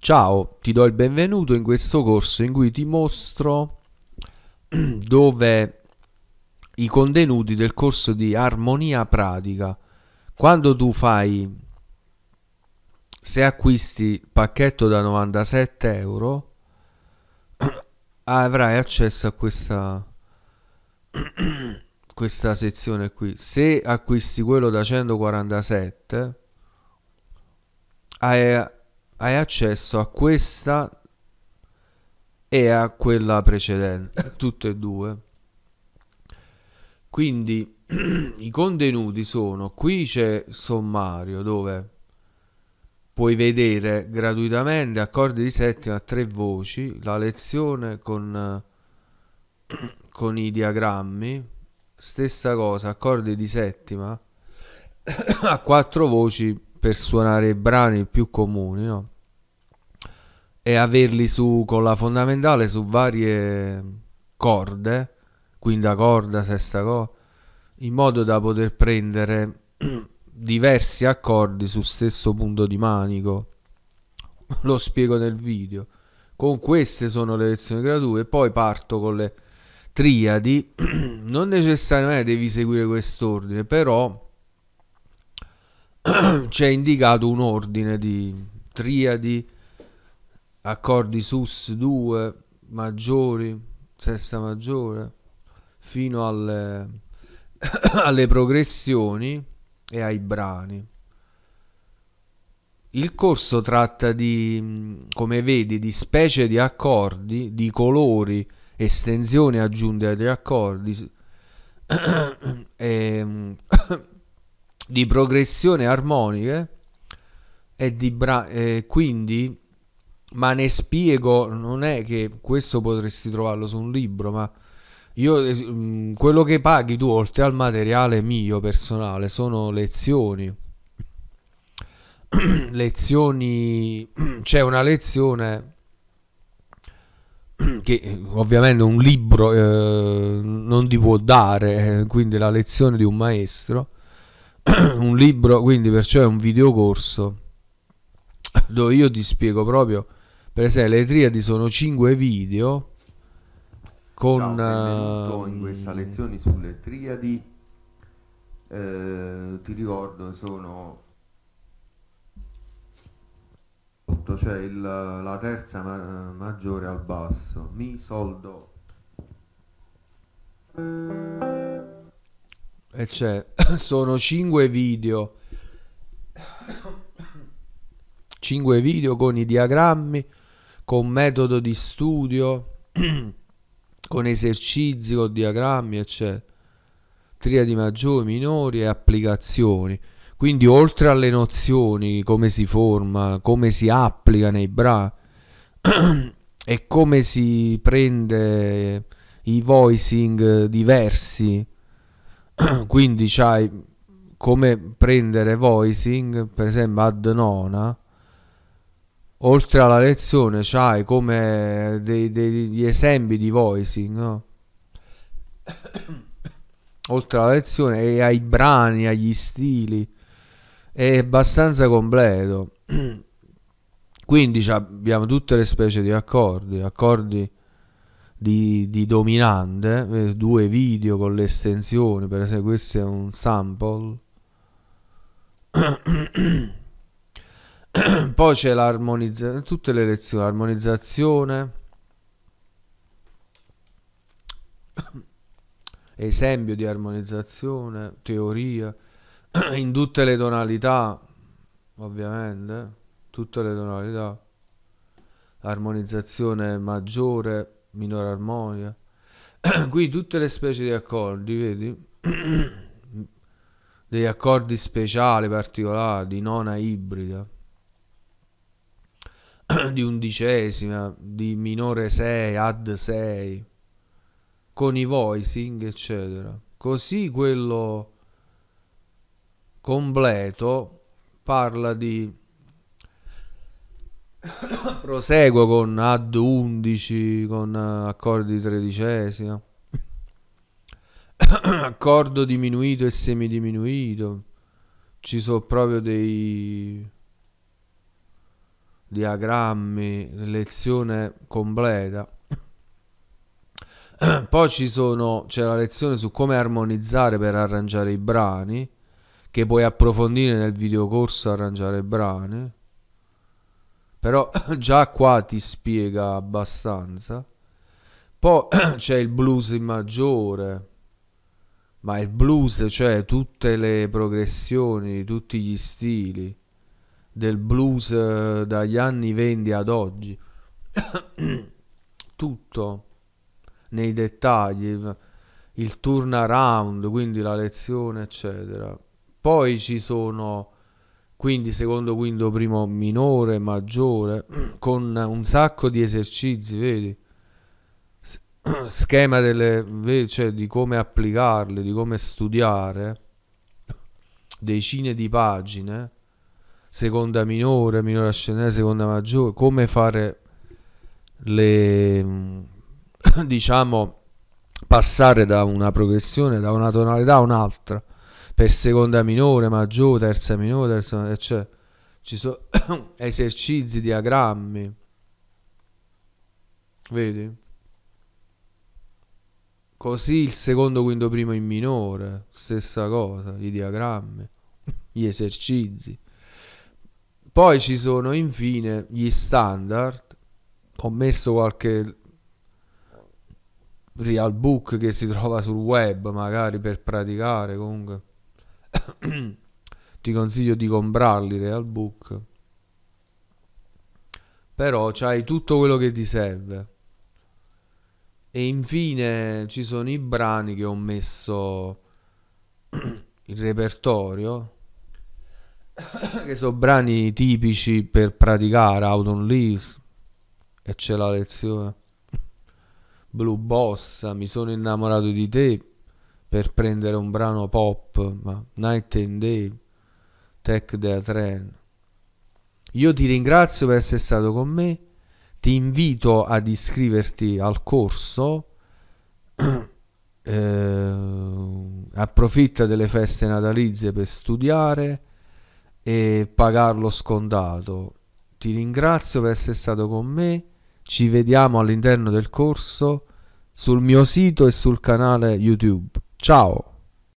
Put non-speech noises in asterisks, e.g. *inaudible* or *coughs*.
Ciao, ti do il benvenuto in questo corso in cui ti mostro *clears throat* dove i contenuti del corso di armonia pratica. Quando tu fai, se acquisti il pacchetto da 97 euro, *clears throat* avrai accesso a questa, *clears throat* questa sezione qui. Se acquisti quello da 147, hai hai accesso a questa e a quella precedente, tutte e due. Quindi *clears throat* i contenuti sono qui c'è sommario dove puoi vedere gratuitamente accordi di settima a tre voci, la lezione con, *clears throat* con i diagrammi, stessa cosa, accordi di settima *clears throat* a quattro voci per suonare i brani più comuni no? e averli su con la fondamentale su varie corde, quinta corda, sesta corda, in modo da poter prendere *clears throat* diversi accordi sul stesso punto di manico. *laughs* Lo spiego nel video. Con queste sono le lezioni gratuite, poi parto con le triadi. *clears throat* non necessariamente devi seguire quest'ordine, però *clears throat* ci c'è indicato un ordine di triadi, accordi sus 2, maggiori, sesta maggiore, fino alle, *clears throat* alle progressioni e ai brani. Il corso tratta di, come vedi, di specie di accordi, di colori, estensioni aggiunte agli accordi *clears throat* e di progressioni armoniche e di bra- eh, quindi ma ne spiego non è che questo potresti trovarlo su un libro ma io mm, quello che paghi tu oltre al materiale mio personale sono lezioni *clears throat* lezioni *clears throat* c'è una lezione *clears throat* che ovviamente un libro eh, non ti può dare eh, quindi la lezione di un maestro *clears throat* un libro, quindi perciò è un videocorso dove io ti spiego proprio, per esempio le triadi sono 5 video con... Ciao, eh, in questa lezione sulle triadi, eh, ti ricordo sono c'è il, la terza ma maggiore al basso, mi, soldo do e c'è *coughs* sono 5 video 5 video con i diagrammi con metodo di studio *coughs* con esercizi con diagrammi eccetera triadi maggiori minori e applicazioni quindi oltre alle nozioni come si forma come si applica nei bra *coughs* e come si prende i voicing diversi *clears throat* quindi c'hai come prendere voicing per esempio ad nona oltre alla lezione c'hai come dei, degli esempi di voicing no? *coughs* oltre alla lezione e ai brani agli stili è abbastanza completo *clears throat* quindi abbiamo tutte le specie di accordi accordi di, di dominante, eh, due video con le estensioni, per esempio questo è un sample. *coughs* Poi c'è l'armonizzazione, tutte le lezioni, armonizzazione. *coughs* esempio di armonizzazione, teoria, *coughs* in tutte le tonalità, ovviamente, eh, tutte le tonalità, armonizzazione maggiore, minore armonia. *clears throat* Qui tutte le specie di accordi, vedi? *clears throat* degli accordi speciali, particolari, di nona ibrida, *clears throat* di undicesima, di minore 6, ad 6, con i voicing, eccetera. Così quello completo parla di *coughs* Proseguo con Ad 11, con eh, accordi tredicesima, *coughs* accordo diminuito e semidiminuito. Ci sono proprio dei diagrammi, lezione completa. *coughs* Poi ci sono, c'è la lezione su come armonizzare per arrangiare i brani, che puoi approfondire nel videocorso arrangiare i brani però *coughs* già qua ti spiega abbastanza. Poi *coughs* c'è il blues in maggiore. Ma il blues, cioè tutte le progressioni, tutti gli stili del blues eh, dagli anni 20 ad oggi. *coughs* Tutto nei dettagli, il turnaround, quindi la lezione, eccetera. Poi ci sono quindi secondo quinto primo minore, maggiore, *clears throat* con un sacco di esercizi, vedi? *clears throat* Schema delle, cioè, di come applicarle, di come studiare, *clears throat* decine di pagine, seconda minore, minore ascendente, seconda maggiore, come fare le, diciamo, passare da una progressione, da una tonalità a un'altra per seconda minore, maggiore, terza minore, terza, eh, cioè, ci sono *coughs* esercizi, diagrammi. Vedi? Così il secondo, quinto, primo in minore, stessa cosa, i diagrammi, gli esercizi. Poi ci sono infine gli standard. Ho messo qualche real book che si trova sul web magari per praticare comunque *clears throat* ti consiglio di comprarli real book però c'hai tutto quello che ti serve e infine ci sono i brani che ho messo *clears throat* in repertorio *coughs* che sono brani tipici per praticare Autumn Leaves e c'è la lezione Blue Bossa mi sono innamorato di te per prendere un brano pop, ma Night and Day, Tech the Tren. Io ti ringrazio per essere stato con me, ti invito ad iscriverti al corso, *clears throat* eh, approfitta delle feste natalizie per studiare e pagarlo scontato. Ti ringrazio per essere stato con me, ci vediamo all'interno del corso sul mio sito e sul canale YouTube. Ciao!